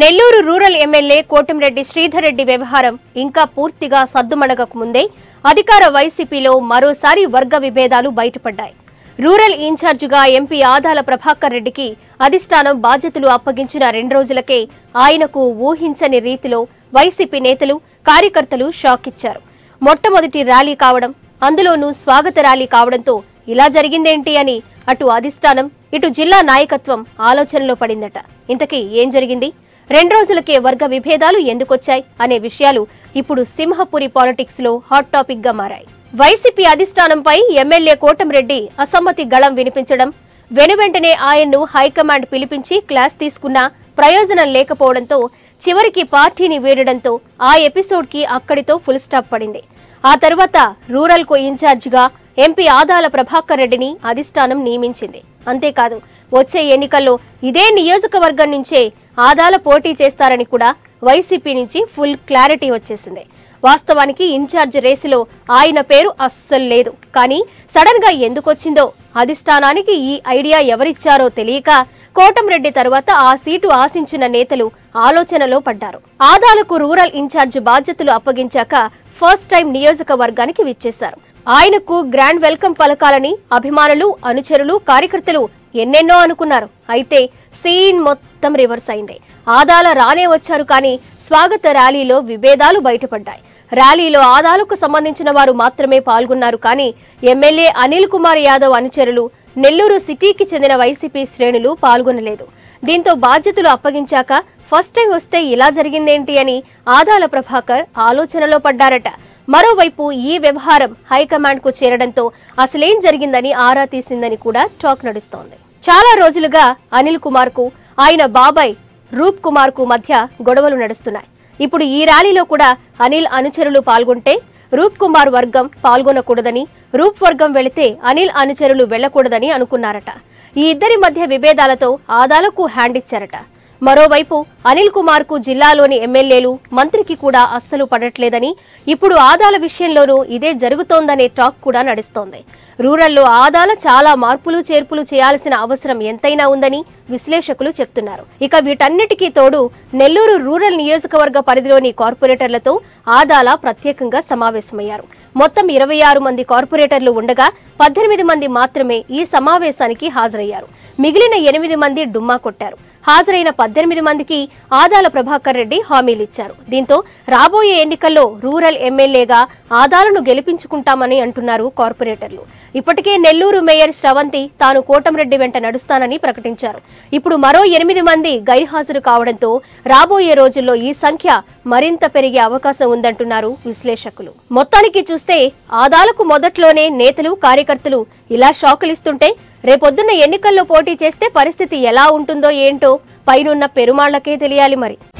Nellore rural MLA Kotamreddy Sridhar Reddy వ్యవహారం ఇంకా పూర్తిగా సద్దుమణగక ముందే అధికార వైసీపీలో మరోసారి వర్గ విభేదాలు బయటపడ్డాయి రూరల్ ఇన్ఛార్జిగా ఎంపీ ఆదాల ప్రభాకర్ రెడ్డికి అధిష్టానం బాధ్యతలు అప్పగించిన రెండు రోజులకే ఆయనకు ఊహించని రీతిలో వైసీపీ నేతలు కార్యకర్తలు షాక్ ఇచ్చారు మొట్టమొదటి ర్యాలీ కావడం అందులోనూ స్వాగత ర్యాలీ కావడంతో ఇలా జరిగిందేంటి అని అటు అధిష్టానం ఇటు జిల్లా నాయకత్వం ఆలోచనలో పడిందట ఇంతకీ ఏం జరిగింది రెండు రోజులకే వర్గ విభేదాలు ఎందుకొచ్చాయి అనే విషయాలు ఇప్పుడు సింహపురి పాలిటిక్స్ లో హాట్ టాపిక్ గా మారాయి వైసీపీ అధిష్టానంపై ఎమ్మెల్యే కోటంరెడ్డి అసమ్మతి గళం వినిపించడం వెనువెంటనే ఆయన్ను హైకమాండ్ పిలిపించి క్లాస్ తీసుకున్నా ప్రయోజనం లేకపోవడంతో చివరికి పార్టీని వీడడంతో ఆ ఎపిసోడ్ కి అక్కడితో ఫుల్ స్టాప్ పడింది ఆ తర్వాత రూరల్ కు ఇన్ఛార్జిగా ఎంపీ ఆదాల ప్రభాకర్ రెడ్డిని అధిష్టానం నియమించింది అంతేకాదు వచ్చే ఎన్నికల్లో ఇదే నియోజకవర్గం నుంచే ఆదాల పోటీ చేస్తారని కూడా వైసీపీ నుంచి ఫుల్ క్లారిటీ వచ్చేసింది వాస్తవానికి ఇన్ఛార్జ్ రేసులో ఆయన పేరు అస్సలు లేదు కానీ సడన్ గా ఎందుకొచ్చిందో అధిష్టానానికి ఈ ఐడియా ఎవరిచ్చారో తెలియక కోటంరెడ్డి తర్వాత ఆ సీటు ఆశించిన నేతలు ఆలోచనలో పడ్డారు ఆదాలకు రూరల్ ఇన్ఛార్జ్ బాధ్యతలు అప్పగించాక ఫస్ట్ టైం నియోజకవర్గానికి విచ్చేశారు ఆయనకు గ్రాండ్ వెల్కమ్ పలకాలని అభిమానులు అనుచరులు కార్యకర్తలు ఎన్నెన్నో అనుకున్నారు అయితే సీన్ మొత్తం రివర్స్ అయింది ఆదాల రానే వచ్చారు కానీ స్వాగత ర్యాలీలో విభేదాలు బయటపడ్డాయి ర్యాలీలో ఆదాలకు సంబంధించిన వారు మాత్రమే పాల్గొన్నారు కానీ ఎమ్మెల్యే అనిల్ కుమార్ యాదవ్ అనుచరులు నెల్లూరు సిటీకి చెందిన వైసీపీ శ్రేణులు పాల్గొనలేదు దీంతో బాధ్యతలు అప్పగించాక ఫస్ట్ టైం వస్తే ఇలా జరిగిందేంటి అని ఆదాల ప్రభాకర్ ఆలోచనలో పడ్డారట మరోవైపు ఈ వ్యవహారం హైకమాండ్ కు చేరడంతో అసలేం జరిగిందని ఆరా తీసిందని కూడా టాక్ నడుస్తోంది చాలా రోజులుగా అనిల్ కుమార్ కు ఆయన బాబాయ్ రూప్ కుమార్ కు మధ్య గొడవలు నడుస్తున్నాయి ఇప్పుడు ఈ ర్యాలీలో కూడా అనిల్ అనుచరులు పాల్గొంటే రూప్ కుమార్ వర్గం పాల్గొనకూడదని రూప్ వర్గం వెళితే అనిల్ అనుచరులు వెళ్లకూడదని అనుకున్నారట ఈ ఇద్దరి మధ్య విభేదాలతో ఆదాలకు హ్యాండ్ ఇచ్చారట మరోవైపు అనిల్ కుమార్ కు జిల్లాలోని ఎమ్మెల్యేలు మంత్రికి కూడా అస్సలు పడట్లేదని ఇప్పుడు ఆదాల విషయంలోనూ ఇదే జరుగుతోందనే టాక్ కూడా నడుస్తోంది రూరల్లో ఆదాల చాలా మార్పులు చేర్పులు చేయాల్సిన అవసరం ఎంతైనా ఉందని విశ్లేషకులు చెప్తున్నారు ఇక వీటన్నిటికీ తోడు నెల్లూరు రూరల్ నియోజకవర్గ పరిధిలోని కార్పొరేటర్లతో ఆదాల ప్రత్యేకంగా సమావేశమయ్యారు మొత్తం ఇరవై ఆరు మంది కార్పొరేటర్లు ఉండగా పద్దెనిమిది మంది మాత్రమే ఈ సమావేశానికి హాజరయ్యారు మిగిలిన ఎనిమిది మంది డుమ్మా కొట్టారు హాజరైన పద్దెనిమిది మందికి ఆదాల ప్రభాకర్ రెడ్డి హామీలిచ్చారు దీంతో రాబోయే ఎన్నికల్లో రూరల్ ఎమ్మెల్యేగా ఆదాలను గెలిపించుకుంటామని అంటున్నారు కార్పొరేటర్లు ఇప్పటికే నెల్లూరు మేయర్ శ్రవంతి తాను కోటంరెడ్డి వెంట నడుస్తానని ప్రకటించారు ఇప్పుడు మరో ఎనిమిది మంది గైర్హాజరు కావడంతో రాబోయే రోజుల్లో ఈ సంఖ్య మరింత పెరిగే అవకాశం ఉందంటున్నారు విశ్లేషకులు మొత్తానికి చూస్తే ఆదాలకు మొదట్లోనే నేతలు కార్యకర్తలు ఇలా షాకులిస్తుంటే రేపొద్దున్న ఎన్నికల్లో పోటీ చేస్తే పరిస్థితి ఎలా ఉంటుందో ఏంటో పైనున్న పెరుమాళ్లకే తెలియాలి మరి